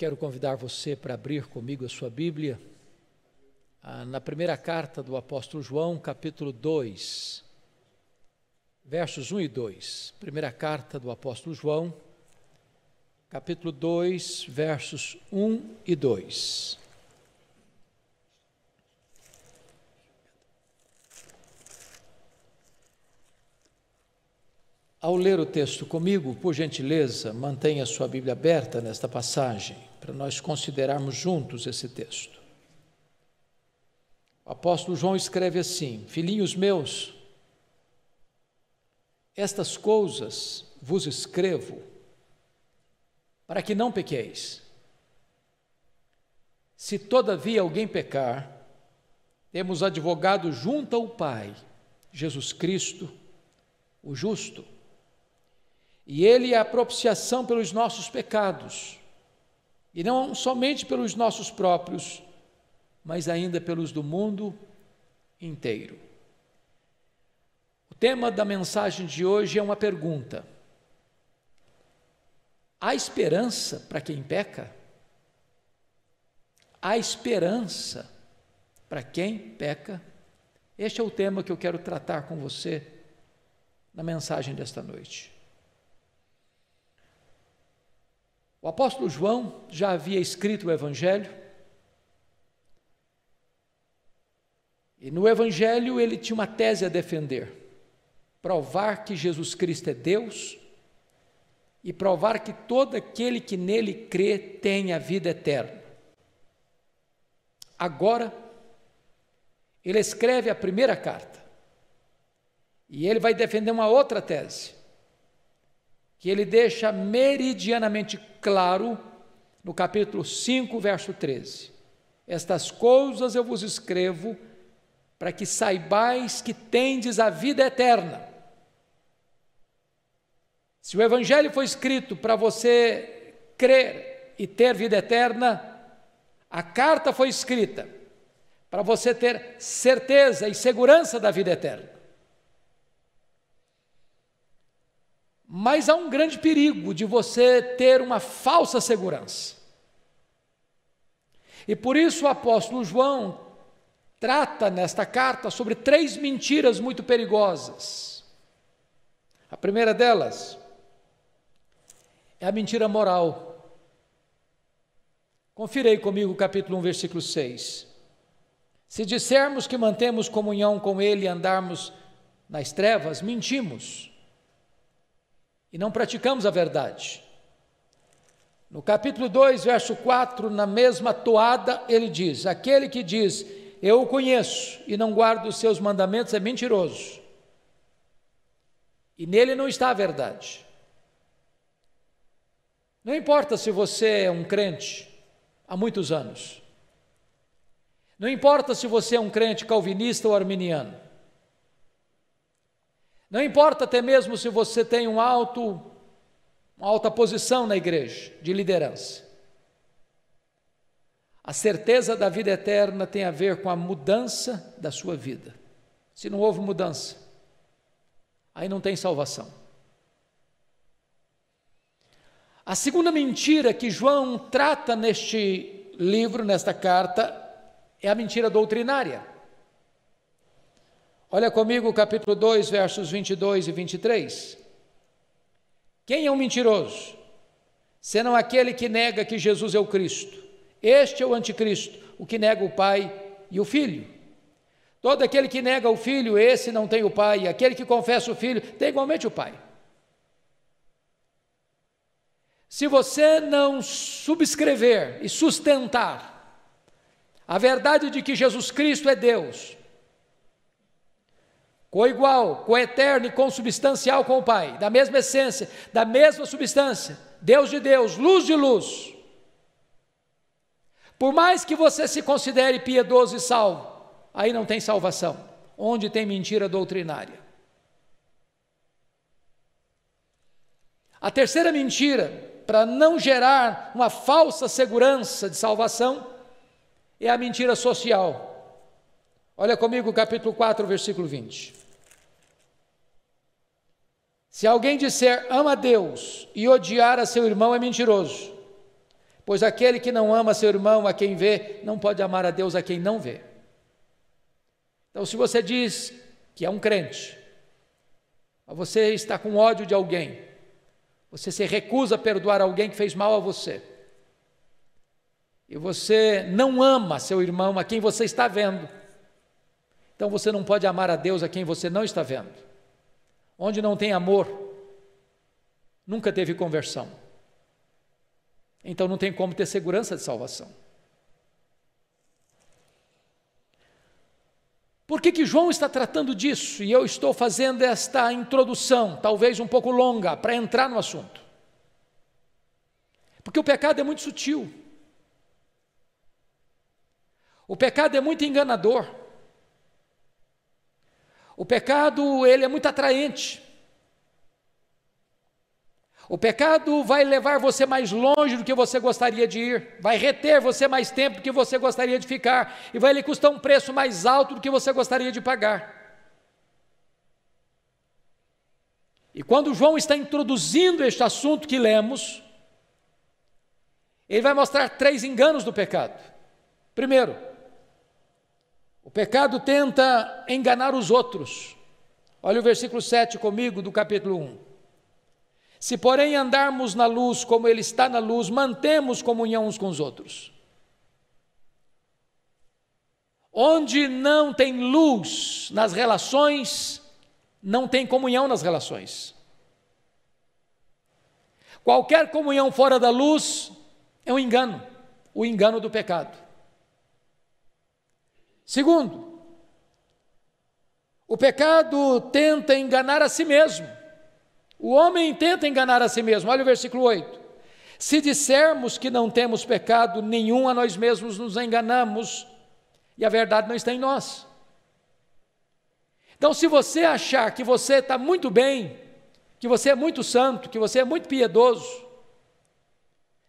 quero convidar você para abrir comigo a sua Bíblia ah, na primeira carta do apóstolo João, capítulo 2, versos 1 e 2. Primeira carta do apóstolo João, capítulo 2, versos 1 e 2. Ao ler o texto comigo, por gentileza, mantenha sua Bíblia aberta nesta passagem para nós considerarmos juntos esse texto. O apóstolo João escreve assim: Filhinhos meus, estas coisas vos escrevo para que não pequeis. Se todavia alguém pecar, temos advogado junto ao Pai, Jesus Cristo, o justo. E ele é a propiciação pelos nossos pecados e não somente pelos nossos próprios, mas ainda pelos do mundo inteiro. O tema da mensagem de hoje é uma pergunta: há esperança para quem peca? Há esperança para quem peca? Este é o tema que eu quero tratar com você na mensagem desta noite. O apóstolo João já havia escrito o Evangelho. E no Evangelho ele tinha uma tese a defender: provar que Jesus Cristo é Deus e provar que todo aquele que nele crê tem a vida eterna. Agora, ele escreve a primeira carta e ele vai defender uma outra tese que ele deixa meridianamente claro no capítulo 5, verso 13. Estas coisas eu vos escrevo para que saibais que tendes a vida eterna. Se o evangelho foi escrito para você crer e ter vida eterna, a carta foi escrita para você ter certeza e segurança da vida eterna. Mas há um grande perigo de você ter uma falsa segurança. E por isso o apóstolo João trata nesta carta sobre três mentiras muito perigosas. A primeira delas é a mentira moral. Confirei comigo o capítulo 1, versículo 6. Se dissermos que mantemos comunhão com Ele e andarmos nas trevas, mentimos e não praticamos a verdade. No capítulo 2, verso 4, na mesma toada, ele diz: Aquele que diz, Eu o conheço e não guardo os seus mandamentos, é mentiroso. E nele não está a verdade. Não importa se você é um crente há muitos anos. Não importa se você é um crente calvinista ou arminiano. Não importa até mesmo se você tem um alto, uma alta posição na igreja de liderança. A certeza da vida eterna tem a ver com a mudança da sua vida. Se não houve mudança, aí não tem salvação. A segunda mentira que João trata neste livro, nesta carta, é a mentira doutrinária. Olha comigo capítulo 2, versos 22 e 23. Quem é um mentiroso? Senão aquele que nega que Jesus é o Cristo. Este é o anticristo, o que nega o Pai e o Filho. Todo aquele que nega o Filho, esse não tem o Pai, aquele que confessa o Filho, tem igualmente o Pai. Se você não subscrever e sustentar a verdade de que Jesus Cristo é Deus, coigual, coeterno e consubstancial com o Pai, da mesma essência, da mesma substância, Deus de Deus, luz de luz. Por mais que você se considere piedoso e salvo, aí não tem salvação, onde tem mentira doutrinária. A terceira mentira, para não gerar uma falsa segurança de salvação, é a mentira social. Olha comigo capítulo 4, versículo 20. Se alguém disser ama Deus e odiar a seu irmão é mentiroso, pois aquele que não ama seu irmão a quem vê, não pode amar a Deus a quem não vê. Então, se você diz que é um crente, mas você está com ódio de alguém, você se recusa a perdoar alguém que fez mal a você, e você não ama seu irmão a quem você está vendo, então você não pode amar a Deus a quem você não está vendo onde não tem amor, nunca teve conversão. Então não tem como ter segurança de salvação. Por que, que João está tratando disso e eu estou fazendo esta introdução, talvez um pouco longa, para entrar no assunto? Porque o pecado é muito sutil. O pecado é muito enganador. O pecado, ele é muito atraente. O pecado vai levar você mais longe do que você gostaria de ir, vai reter você mais tempo do que você gostaria de ficar e vai lhe custar um preço mais alto do que você gostaria de pagar. E quando João está introduzindo este assunto que lemos, ele vai mostrar três enganos do pecado. Primeiro, o pecado tenta enganar os outros. Olha o versículo 7 comigo do capítulo 1. Se, porém, andarmos na luz como Ele está na luz, mantemos comunhão uns com os outros. Onde não tem luz nas relações, não tem comunhão nas relações. Qualquer comunhão fora da luz é um engano, o engano do pecado. Segundo, o pecado tenta enganar a si mesmo. O homem tenta enganar a si mesmo. Olha o versículo 8. Se dissermos que não temos pecado nenhum, a nós mesmos nos enganamos e a verdade não está em nós. Então, se você achar que você está muito bem, que você é muito santo, que você é muito piedoso,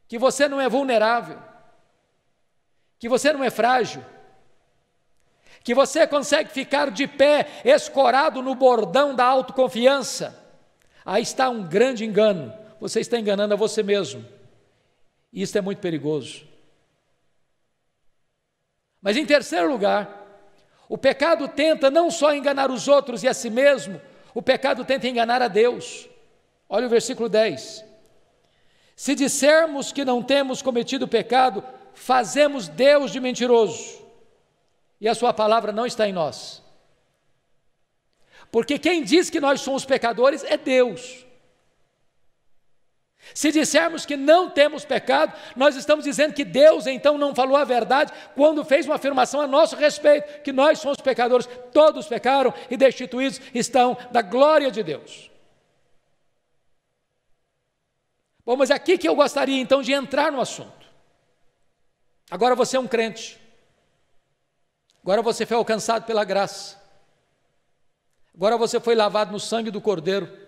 que você não é vulnerável, que você não é frágil, que você consegue ficar de pé, escorado no bordão da autoconfiança. Aí está um grande engano. Você está enganando a você mesmo. E isso é muito perigoso. Mas em terceiro lugar, o pecado tenta não só enganar os outros e a si mesmo, o pecado tenta enganar a Deus. Olha o versículo 10. Se dissermos que não temos cometido pecado, fazemos Deus de mentiroso e a Sua palavra não está em nós. Porque quem diz que nós somos pecadores é Deus. Se dissermos que não temos pecado, nós estamos dizendo que Deus então não falou a verdade quando fez uma afirmação a nosso respeito, que nós somos pecadores, todos pecaram e destituídos estão da glória de Deus. Bom, mas é aqui que eu gostaria então de entrar no assunto. Agora você é um crente. Agora você foi alcançado pela graça. Agora você foi lavado no sangue do Cordeiro.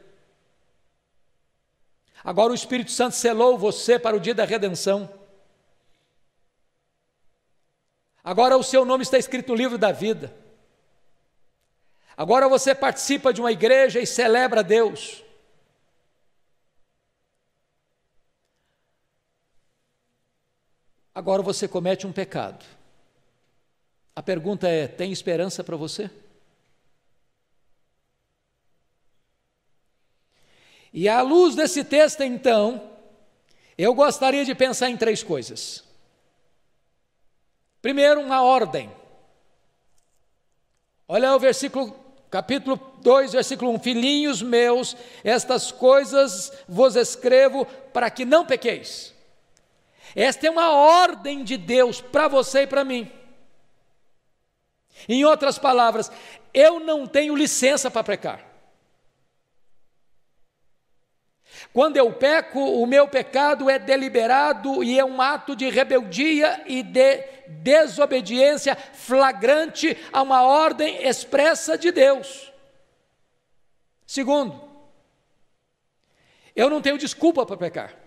Agora o Espírito Santo selou você para o dia da redenção. Agora o seu nome está escrito no livro da vida. Agora você participa de uma igreja e celebra a Deus. Agora você comete um pecado. A pergunta é: tem esperança para você? E à luz desse texto, então, eu gostaria de pensar em três coisas. Primeiro, uma ordem. Olha o versículo, capítulo 2, versículo 1: Filhinhos meus, estas coisas vos escrevo para que não pequeis. Esta é uma ordem de Deus para você e para mim. Em outras palavras, eu não tenho licença para pecar. Quando eu peco, o meu pecado é deliberado e é um ato de rebeldia e de desobediência flagrante a uma ordem expressa de Deus. Segundo, eu não tenho desculpa para pecar.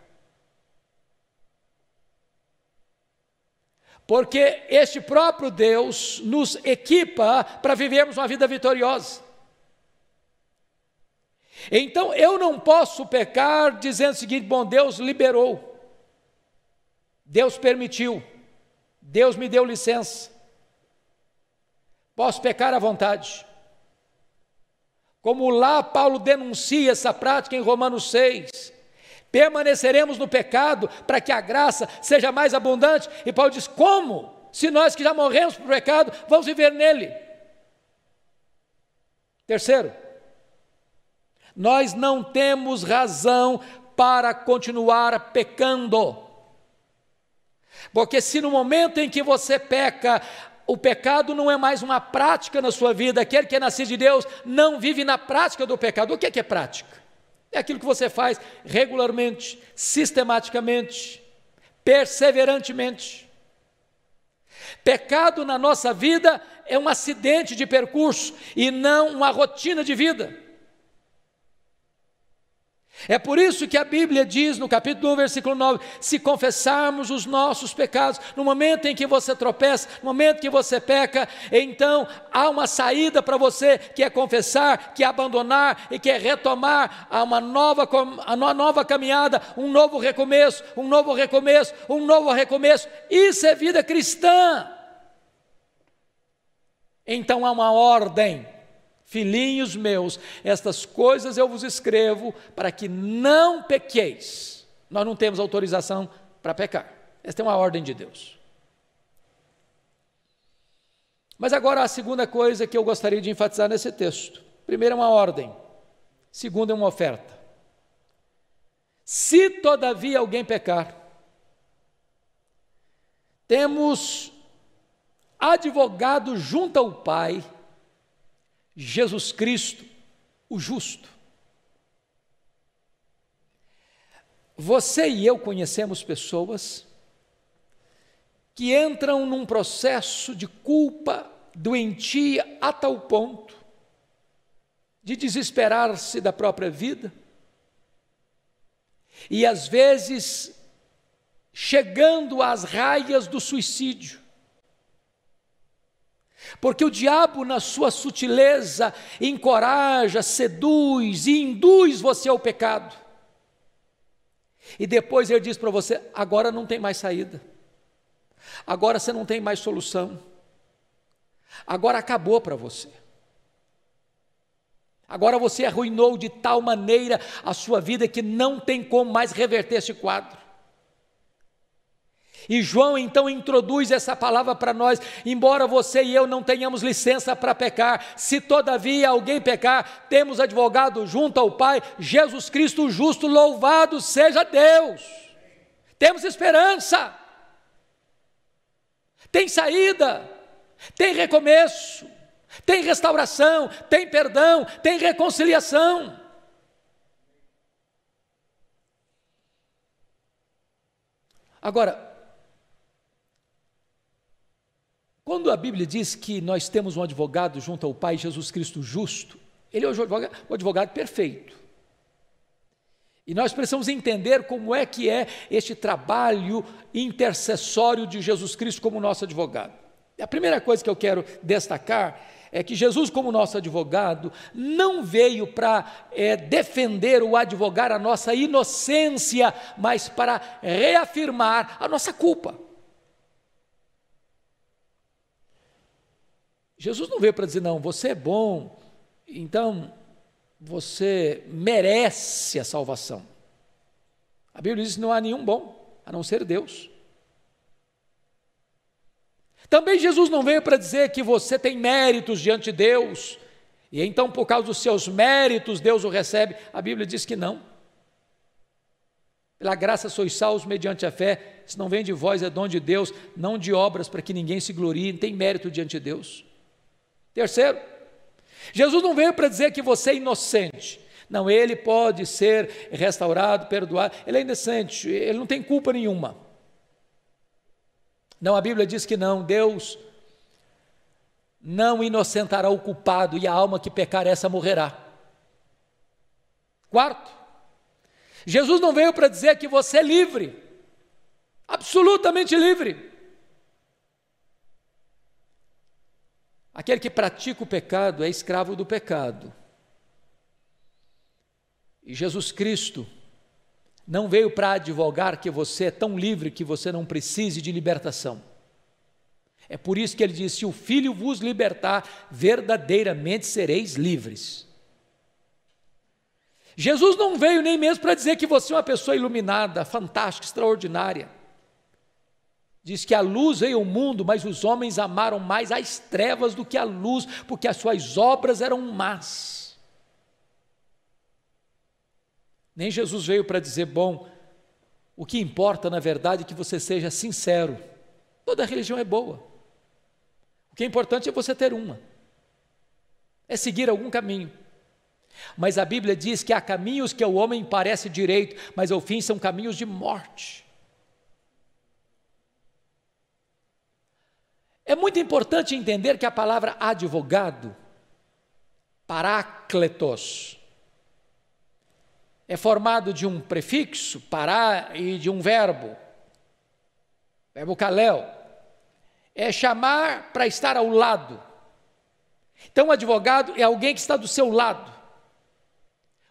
porque este próprio Deus nos equipa para vivermos uma vida vitoriosa. Então eu não posso pecar dizendo o seguinte: bom, Deus liberou, Deus permitiu, Deus me deu licença. Posso pecar à vontade. Como lá Paulo denuncia essa prática em Romanos 6, Permaneceremos no pecado para que a graça seja mais abundante? E Paulo diz: como? Se nós que já morremos para o pecado, vamos viver nele. Terceiro, nós não temos razão para continuar pecando. Porque se no momento em que você peca, o pecado não é mais uma prática na sua vida, aquele que é nascido de Deus não vive na prática do pecado. O que é, que é prática? É aquilo que você faz regularmente, sistematicamente, perseverantemente. Pecado na nossa vida é um acidente de percurso e não uma rotina de vida. É por isso que a Bíblia diz no capítulo 1, versículo 9: se confessarmos os nossos pecados, no momento em que você tropeça, no momento que você peca, então há uma saída para você que é confessar, que é abandonar e que é retomar a uma nova, uma nova caminhada, um novo recomeço, um novo recomeço, um novo recomeço. Isso é vida cristã. Então há uma ordem Filhinhos meus, estas coisas eu vos escrevo para que não pequeis. Nós não temos autorização para pecar. Esta é uma ordem de Deus. Mas agora a segunda coisa que eu gostaria de enfatizar nesse texto. Primeiro é uma ordem, segundo é uma oferta. Se todavia alguém pecar, temos advogado junto ao Pai, Jesus Cristo, o justo. Você e eu conhecemos pessoas que entram num processo de culpa doentia a tal ponto de desesperar-se da própria vida e às vezes chegando às raias do suicídio. Porque o diabo, na sua sutileza, encoraja, seduz e induz você ao pecado. E depois ele diz para você: agora não tem mais saída, agora você não tem mais solução, agora acabou para você. Agora você arruinou de tal maneira a sua vida que não tem como mais reverter esse quadro. E João então introduz essa palavra para nós, embora você e eu não tenhamos licença para pecar, se todavia alguém pecar, temos advogado junto ao Pai, Jesus Cristo justo, louvado seja Deus. Temos esperança. Tem saída. Tem recomeço. Tem restauração, tem perdão, tem reconciliação. Agora, Quando a Bíblia diz que nós temos um advogado junto ao Pai, Jesus Cristo justo, ele é o advogado, o advogado perfeito. E nós precisamos entender como é que é este trabalho intercessório de Jesus Cristo como nosso advogado. A primeira coisa que eu quero destacar é que Jesus, como nosso advogado, não veio para é, defender ou advogar a nossa inocência, mas para reafirmar a nossa culpa. Jesus não veio para dizer, não, você é bom, então você merece a salvação. A Bíblia diz que não há nenhum bom, a não ser Deus. Também Jesus não veio para dizer que você tem méritos diante de Deus, e então por causa dos seus méritos Deus o recebe. A Bíblia diz que não. Pela graça sois salvos mediante a fé, se não vem de vós é dom de Deus, não de obras para que ninguém se glorie, não tem mérito diante de Deus. Terceiro, Jesus não veio para dizer que você é inocente. Não, ele pode ser restaurado, perdoado. Ele é inocente, ele não tem culpa nenhuma. Não, a Bíblia diz que não. Deus não inocentará o culpado e a alma que pecar essa morrerá. Quarto, Jesus não veio para dizer que você é livre, absolutamente livre. Aquele que pratica o pecado é escravo do pecado. E Jesus Cristo não veio para advogar que você é tão livre que você não precise de libertação. É por isso que ele diz: Se o filho vos libertar, verdadeiramente sereis livres. Jesus não veio nem mesmo para dizer que você é uma pessoa iluminada, fantástica, extraordinária. Diz que a luz veio ao mundo, mas os homens amaram mais as trevas do que a luz, porque as suas obras eram más. Nem Jesus veio para dizer, bom, o que importa na verdade é que você seja sincero. Toda religião é boa. O que é importante é você ter uma, é seguir algum caminho. Mas a Bíblia diz que há caminhos que ao homem parece direito, mas ao fim são caminhos de morte. É muito importante entender que a palavra advogado, parácletos, é formado de um prefixo, pará, e de um verbo, verbo é caléu. É chamar para estar ao lado. Então, um advogado é alguém que está do seu lado.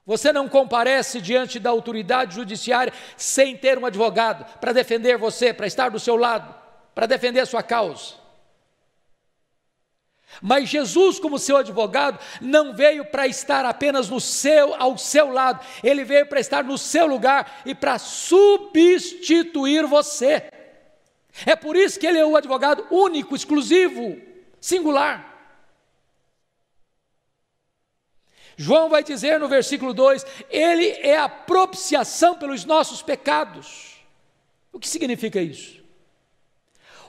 Você não comparece diante da autoridade judiciária sem ter um advogado para defender você, para estar do seu lado, para defender a sua causa. Mas Jesus, como seu advogado, não veio para estar apenas no seu, ao seu lado, ele veio para estar no seu lugar e para substituir você. É por isso que ele é o advogado único, exclusivo, singular. João vai dizer no versículo 2: Ele é a propiciação pelos nossos pecados. O que significa isso?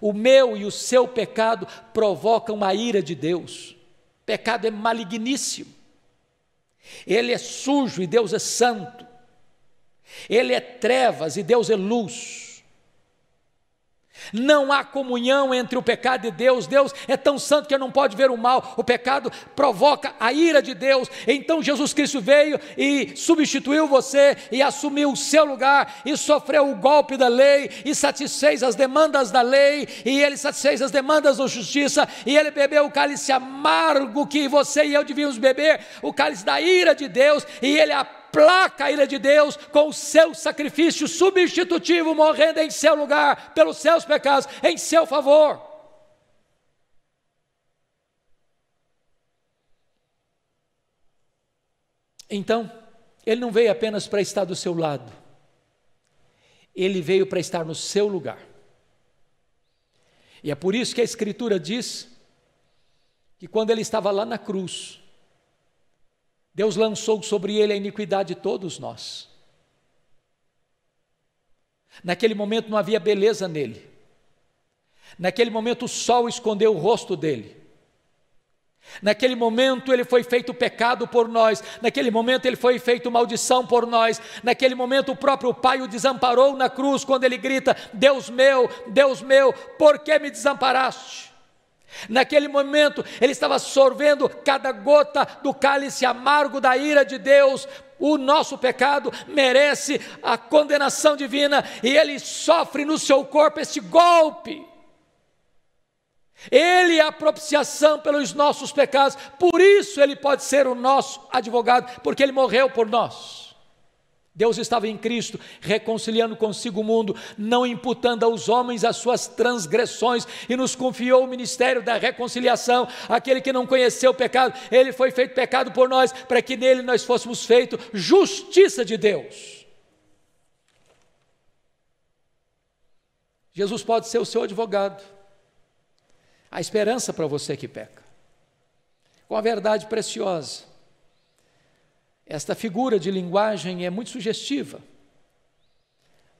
O meu e o seu pecado provocam a ira de Deus. pecado é maligníssimo. Ele é sujo e Deus é santo. Ele é trevas e Deus é luz. Não há comunhão entre o pecado e Deus. Deus é tão santo que não pode ver o mal. O pecado provoca a ira de Deus. Então Jesus Cristo veio e substituiu você e assumiu o seu lugar e sofreu o golpe da lei e satisfez as demandas da lei e ele satisfez as demandas da justiça e ele bebeu o cálice amargo que você e eu devíamos beber, o cálice da ira de Deus e ele aplaca a ira de Deus com o seu sacrifício substitutivo, morrendo em seu lugar, pelos seus pecados, em seu favor. Então, ele não veio apenas para estar do seu lado, ele veio para estar no seu lugar. E é por isso que a Escritura diz que quando ele estava lá na cruz, Deus lançou sobre ele a iniquidade de todos nós. Naquele momento não havia beleza nele. Naquele momento o sol escondeu o rosto dele. Naquele momento ele foi feito pecado por nós, naquele momento ele foi feito maldição por nós, naquele momento o próprio Pai o desamparou na cruz quando ele grita: Deus meu, Deus meu, por que me desamparaste? Naquele momento, ele estava sorvendo cada gota do cálice amargo da ira de Deus. O nosso pecado merece a condenação divina e ele sofre no seu corpo este golpe. Ele é a propiciação pelos nossos pecados, por isso ele pode ser o nosso advogado, porque ele morreu por nós. Deus estava em Cristo, reconciliando consigo o mundo, não imputando aos homens as suas transgressões, e nos confiou o ministério da reconciliação. Aquele que não conheceu o pecado, ele foi feito pecado por nós, para que nele nós fôssemos feito justiça de Deus. Jesus pode ser o seu advogado, a esperança para você que peca, com a verdade preciosa esta figura de linguagem é muito sugestiva,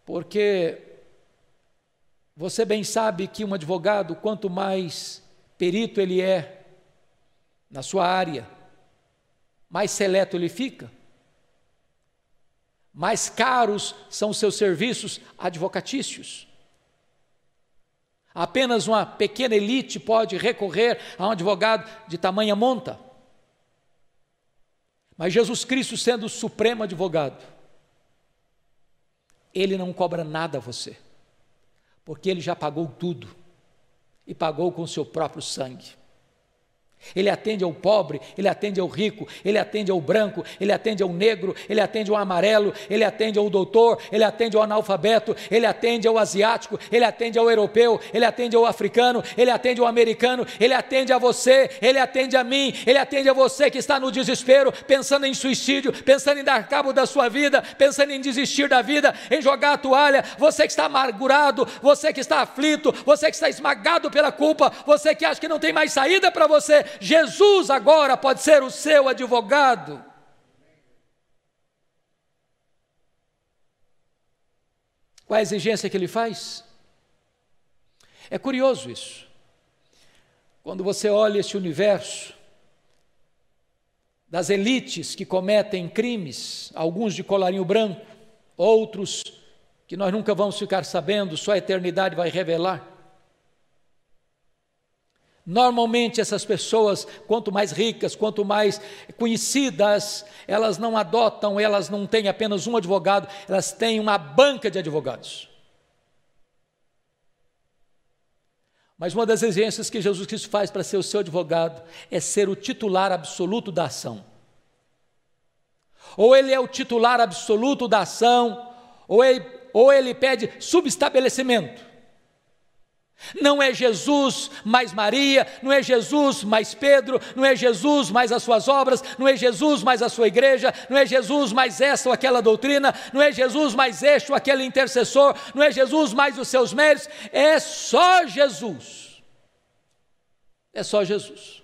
porque você bem sabe que um advogado, quanto mais perito ele é na sua área, mais seleto ele fica, mais caros são seus serviços advocatícios. Apenas uma pequena elite pode recorrer a um advogado de tamanha monta. Mas Jesus Cristo, sendo o supremo advogado, ele não cobra nada a você, porque ele já pagou tudo e pagou com seu próprio sangue. Ele atende ao pobre, ele atende ao rico, ele atende ao branco, ele atende ao negro, ele atende ao amarelo, ele atende ao doutor, ele atende ao analfabeto, ele atende ao asiático, ele atende ao europeu, ele atende ao africano, ele atende ao americano, ele atende a você, ele atende a mim, ele atende a você que está no desespero, pensando em suicídio, pensando em dar cabo da sua vida, pensando em desistir da vida, em jogar a toalha, você que está amargurado, você que está aflito, você que está esmagado pela culpa, você que acha que não tem mais saída para você Jesus agora pode ser o seu advogado. Qual a exigência que ele faz? É curioso isso. Quando você olha esse universo das elites que cometem crimes, alguns de colarinho branco, outros que nós nunca vamos ficar sabendo, só a eternidade vai revelar. Normalmente, essas pessoas, quanto mais ricas, quanto mais conhecidas, elas não adotam, elas não têm apenas um advogado, elas têm uma banca de advogados. Mas uma das exigências que Jesus Cristo faz para ser o seu advogado é ser o titular absoluto da ação. Ou ele é o titular absoluto da ação, ou ele, ou ele pede subestabelecimento. Não é Jesus mais Maria, não é Jesus mais Pedro, não é Jesus mais as suas obras, não é Jesus mais a sua igreja, não é Jesus mais essa ou aquela doutrina, não é Jesus mais este ou aquele intercessor, não é Jesus mais os seus méritos, é só Jesus. É só Jesus.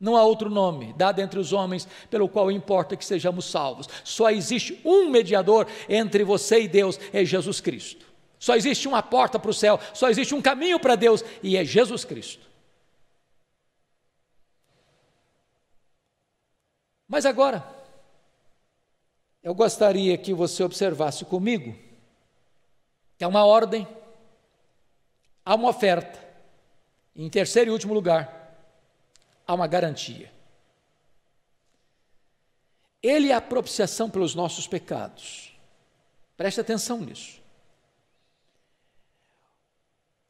Não há outro nome dado entre os homens pelo qual importa que sejamos salvos. Só existe um mediador entre você e Deus, é Jesus Cristo. Só existe uma porta para o céu, só existe um caminho para Deus e é Jesus Cristo. Mas agora, eu gostaria que você observasse comigo que há uma ordem, há uma oferta, e em terceiro e último lugar, há uma garantia. Ele é a propiciação pelos nossos pecados. Preste atenção nisso.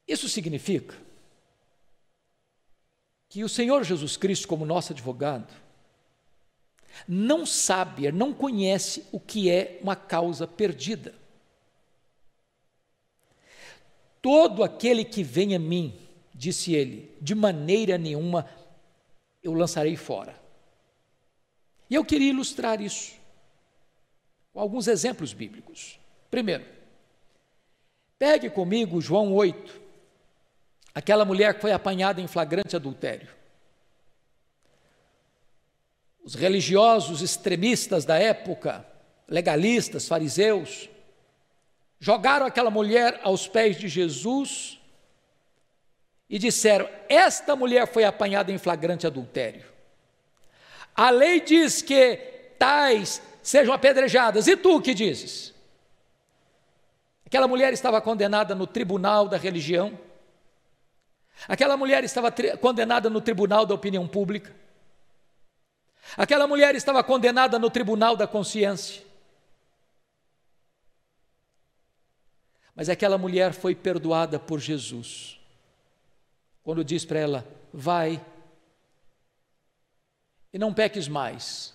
Isso significa que o Senhor Jesus Cristo, como nosso advogado, não sabe, não conhece o que é uma causa perdida. Todo aquele que vem a mim, disse ele, de maneira nenhuma eu lançarei fora. E eu queria ilustrar isso com alguns exemplos bíblicos. Primeiro, pegue comigo João 8, Aquela mulher foi apanhada em flagrante adultério. Os religiosos extremistas da época, legalistas, fariseus, jogaram aquela mulher aos pés de Jesus e disseram: Esta mulher foi apanhada em flagrante adultério. A lei diz que tais sejam apedrejadas, e tu que dizes? Aquela mulher estava condenada no tribunal da religião Aquela mulher estava condenada no tribunal da opinião pública. Aquela mulher estava condenada no tribunal da consciência. Mas aquela mulher foi perdoada por Jesus. Quando diz para ela: Vai e não peques mais,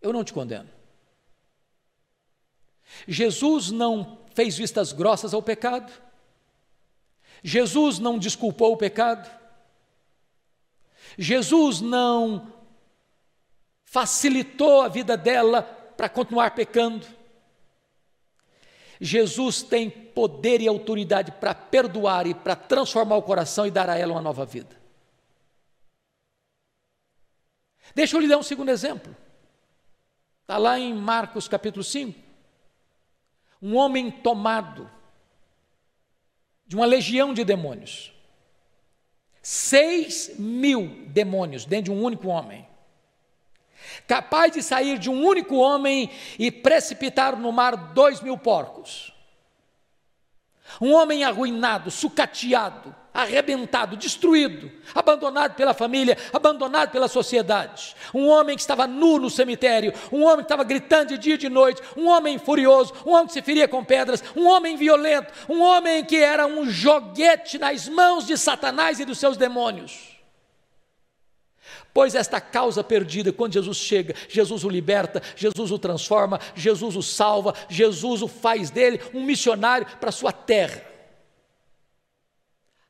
eu não te condeno. Jesus não fez vistas grossas ao pecado. Jesus não desculpou o pecado, Jesus não facilitou a vida dela para continuar pecando. Jesus tem poder e autoridade para perdoar e para transformar o coração e dar a ela uma nova vida. Deixa eu lhe dar um segundo exemplo. Está lá em Marcos capítulo 5. Um homem tomado de uma legião de demônios. Seis mil demônios dentro de um único homem. Capaz de sair de um único homem e precipitar no mar dois mil porcos. Um homem arruinado, sucateado, arrebentado, destruído, abandonado pela família, abandonado pela sociedade. Um homem que estava nu no cemitério, um homem que estava gritando de dia e de noite, um homem furioso, um homem que se feria com pedras, um homem violento, um homem que era um joguete nas mãos de Satanás e dos seus demônios. Pois esta causa perdida, quando Jesus chega, Jesus o liberta, Jesus o transforma, Jesus o salva, Jesus o faz dele um missionário para a sua terra.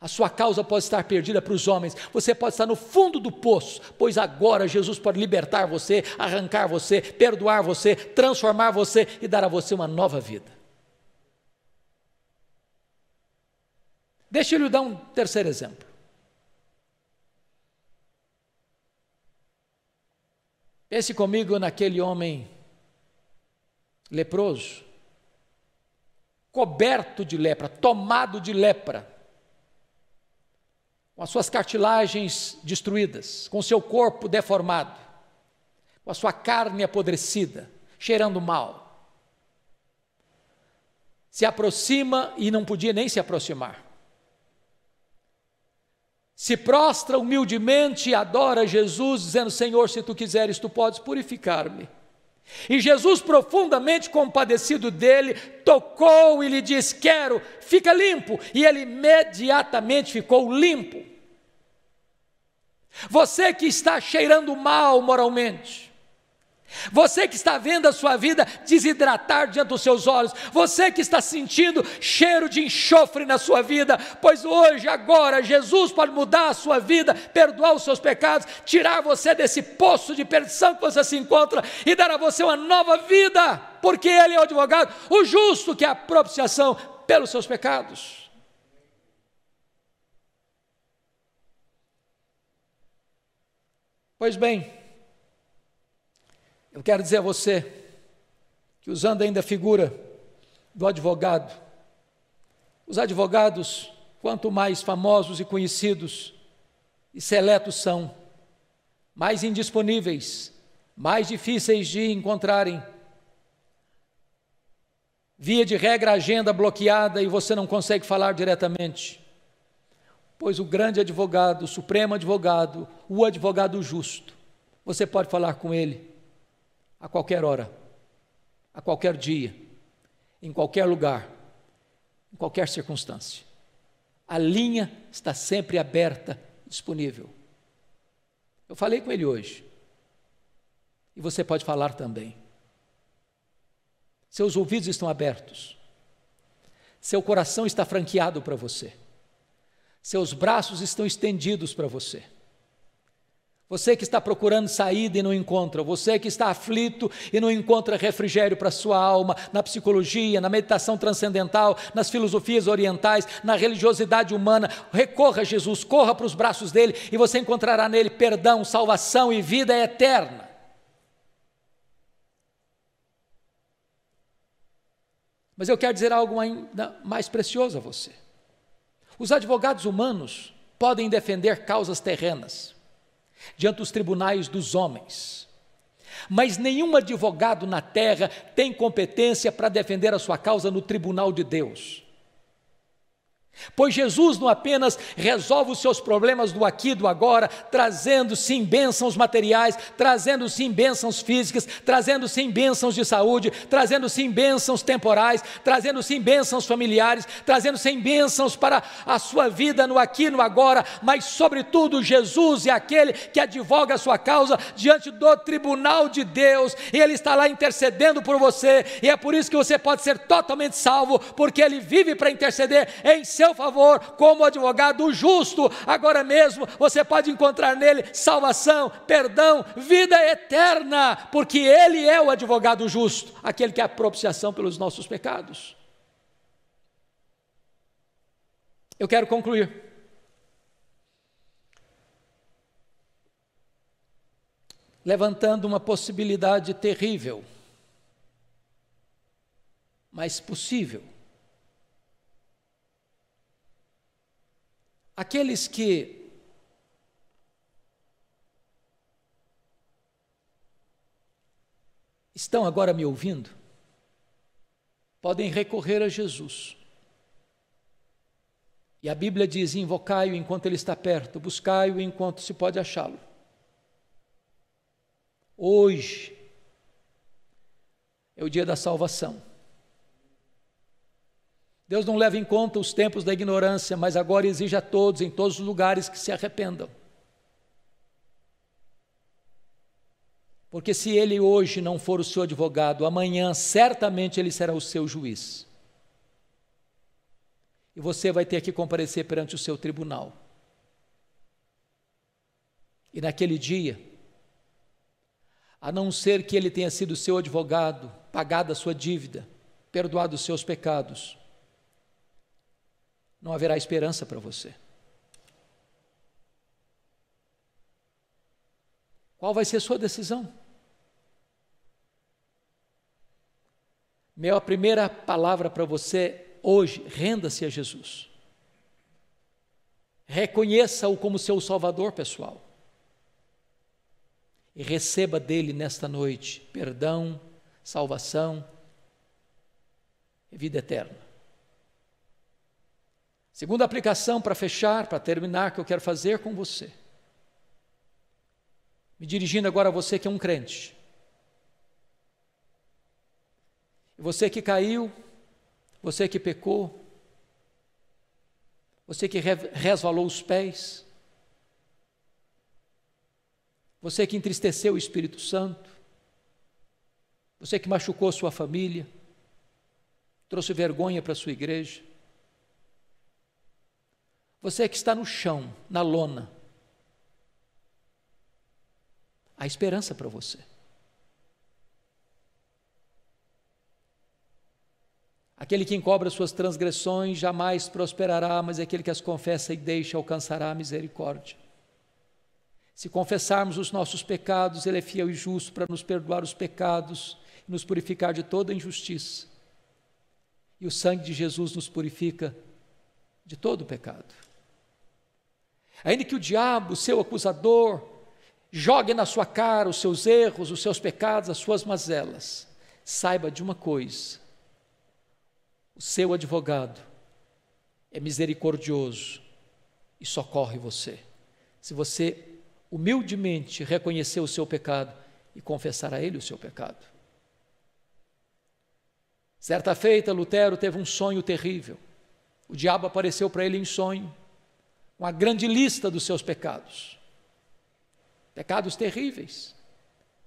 A sua causa pode estar perdida para os homens, você pode estar no fundo do poço, pois agora Jesus pode libertar você, arrancar você, perdoar você, transformar você e dar a você uma nova vida. Deixa eu lhe dar um terceiro exemplo. Pense comigo naquele homem leproso, coberto de lepra, tomado de lepra com as suas cartilagens destruídas, com seu corpo deformado, com a sua carne apodrecida, cheirando mal. Se aproxima e não podia nem se aproximar. Se prostra humildemente e adora Jesus, dizendo: Senhor, se tu quiseres, tu podes purificar-me. E Jesus, profundamente compadecido dele, tocou e lhe disse: Quero, fica limpo. E ele imediatamente ficou limpo. Você que está cheirando mal moralmente, você que está vendo a sua vida desidratar diante dos seus olhos, você que está sentindo cheiro de enxofre na sua vida, pois hoje, agora, Jesus pode mudar a sua vida, perdoar os seus pecados, tirar você desse poço de perdição que você se encontra e dar a você uma nova vida, porque Ele é o advogado, o justo que é a propiciação pelos seus pecados. Pois bem, eu quero dizer a você que, usando ainda a figura do advogado, os advogados, quanto mais famosos e conhecidos e seletos são, mais indisponíveis, mais difíceis de encontrarem. Via de regra, agenda bloqueada e você não consegue falar diretamente. Pois o grande advogado, o supremo advogado, o advogado justo, você pode falar com ele a qualquer hora, a qualquer dia, em qualquer lugar, em qualquer circunstância. A linha está sempre aberta, disponível. Eu falei com ele hoje. E você pode falar também. Seus ouvidos estão abertos. Seu coração está franqueado para você. Seus braços estão estendidos para você. Você que está procurando saída e não encontra, você que está aflito e não encontra refrigério para sua alma, na psicologia, na meditação transcendental, nas filosofias orientais, na religiosidade humana, recorra a Jesus, corra para os braços dele e você encontrará nele perdão, salvação e vida eterna. Mas eu quero dizer algo ainda mais precioso a você. Os advogados humanos podem defender causas terrenas diante dos tribunais dos homens. Mas nenhum advogado na terra tem competência para defender a sua causa no tribunal de Deus. Pois Jesus não apenas resolve os seus problemas do aqui e do agora, trazendo sim bênçãos materiais, trazendo sim bênçãos físicas, trazendo sim bênçãos de saúde, trazendo sim bênçãos temporais, trazendo sim bênçãos familiares, trazendo sim bênçãos para a sua vida no aqui e no agora, mas sobretudo Jesus é aquele que advoga a sua causa diante do tribunal de Deus, e ele está lá intercedendo por você, e é por isso que você pode ser totalmente salvo, porque ele vive para interceder em seu seu favor como advogado justo. Agora mesmo você pode encontrar nele salvação, perdão, vida eterna, porque ele é o advogado justo, aquele que é a propiciação pelos nossos pecados. Eu quero concluir. Levantando uma possibilidade terrível, mas possível Aqueles que estão agora me ouvindo podem recorrer a Jesus. E a Bíblia diz: invocai-o enquanto ele está perto, buscai-o enquanto se pode achá-lo. Hoje é o dia da salvação. Deus não leva em conta os tempos da ignorância, mas agora exige a todos, em todos os lugares, que se arrependam. Porque se ele hoje não for o seu advogado, amanhã certamente ele será o seu juiz. E você vai ter que comparecer perante o seu tribunal. E naquele dia, a não ser que ele tenha sido seu advogado, pagado a sua dívida, perdoado os seus pecados, não haverá esperança para você. Qual vai ser a sua decisão? Minha primeira palavra para você hoje, renda-se a Jesus. Reconheça-o como seu Salvador pessoal. E receba dele nesta noite perdão, salvação e vida eterna. Segunda aplicação para fechar, para terminar, que eu quero fazer com você. Me dirigindo agora a você que é um crente. Você que caiu, você que pecou, você que resvalou os pés, você que entristeceu o Espírito Santo, você que machucou sua família, trouxe vergonha para a sua igreja, você é que está no chão, na lona, há esperança para você. Aquele que encobre suas transgressões jamais prosperará, mas é aquele que as confessa e deixa alcançará a misericórdia. Se confessarmos os nossos pecados, Ele é fiel e justo para nos perdoar os pecados e nos purificar de toda injustiça. E o sangue de Jesus nos purifica de todo pecado. Ainda que o diabo, seu acusador, jogue na sua cara os seus erros, os seus pecados, as suas mazelas, saiba de uma coisa: o seu advogado é misericordioso e socorre você. Se você humildemente reconhecer o seu pecado e confessar a ele o seu pecado. Certa feita, Lutero teve um sonho terrível. O diabo apareceu para ele em sonho uma grande lista dos seus pecados. Pecados terríveis.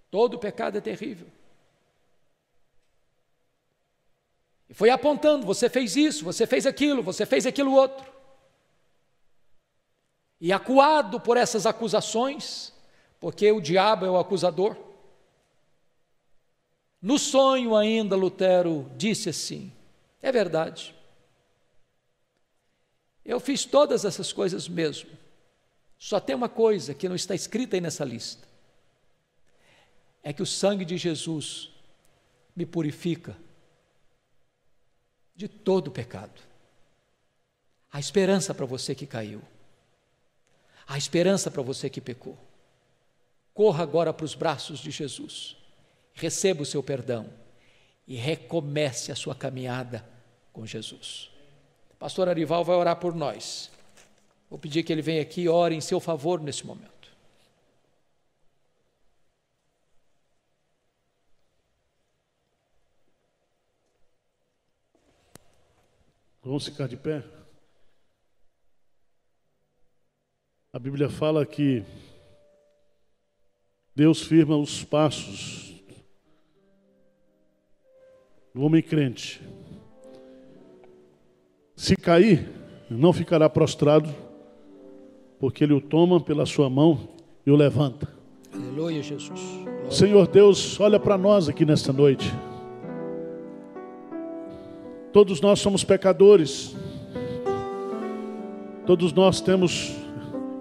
Todo pecado é terrível. E foi apontando: você fez isso, você fez aquilo, você fez aquilo outro. E acuado por essas acusações, porque o diabo é o acusador. No sonho ainda, Lutero disse assim: é verdade. Eu fiz todas essas coisas mesmo. Só tem uma coisa que não está escrita aí nessa lista: é que o sangue de Jesus me purifica de todo o pecado. Há esperança para você que caiu. Há esperança para você que pecou. Corra agora para os braços de Jesus. Receba o seu perdão e recomece a sua caminhada com Jesus pastor Arival vai orar por nós. Vou pedir que ele venha aqui e ore em seu favor nesse momento. Vamos ficar de pé? A Bíblia fala que Deus firma os passos do homem crente. Se cair, não ficará prostrado, porque ele o toma pela sua mão e o levanta. Aleluia, Jesus. Glória. Senhor Deus, olha para nós aqui nesta noite. Todos nós somos pecadores. Todos nós temos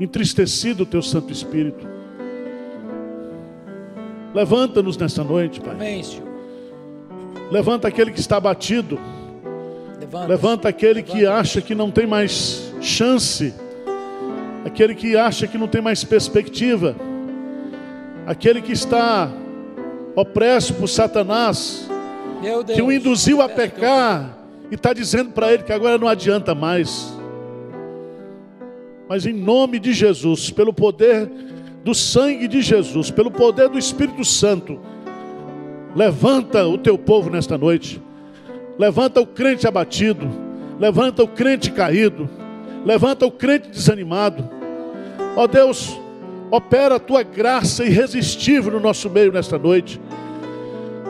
entristecido o teu Santo Espírito. Levanta-nos nesta noite, Pai. Amém, Senhor. Levanta aquele que está abatido. Levanta. Levanta aquele que acha que não tem mais chance, aquele que acha que não tem mais perspectiva, aquele que está opresso por Satanás, que o induziu a pecar e está dizendo para ele que agora não adianta mais. Mas em nome de Jesus, pelo poder do sangue de Jesus, pelo poder do Espírito Santo, levanta o teu povo nesta noite. Levanta o crente abatido, levanta o crente caído, levanta o crente desanimado. Ó Deus, opera a tua graça irresistível no nosso meio nesta noite.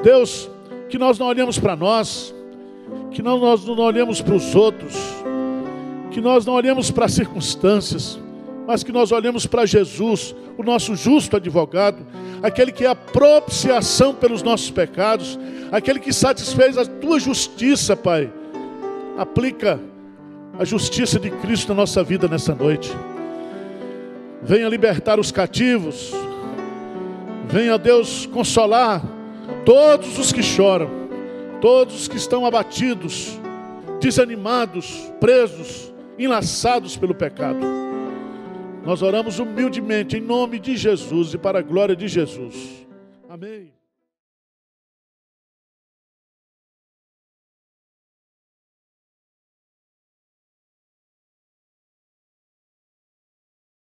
Deus, que nós não olhemos para nós, que nós não olhemos para os outros, que nós não olhemos para as circunstâncias, mas que nós olhemos para Jesus, o nosso justo advogado, aquele que é a propiciação pelos nossos pecados, aquele que satisfez a tua justiça, Pai. Aplica a justiça de Cristo na nossa vida nessa noite. Venha libertar os cativos. Venha, Deus, consolar todos os que choram, todos os que estão abatidos, desanimados, presos, enlaçados pelo pecado. Nós oramos humildemente em nome de Jesus e para a glória de Jesus. Amém.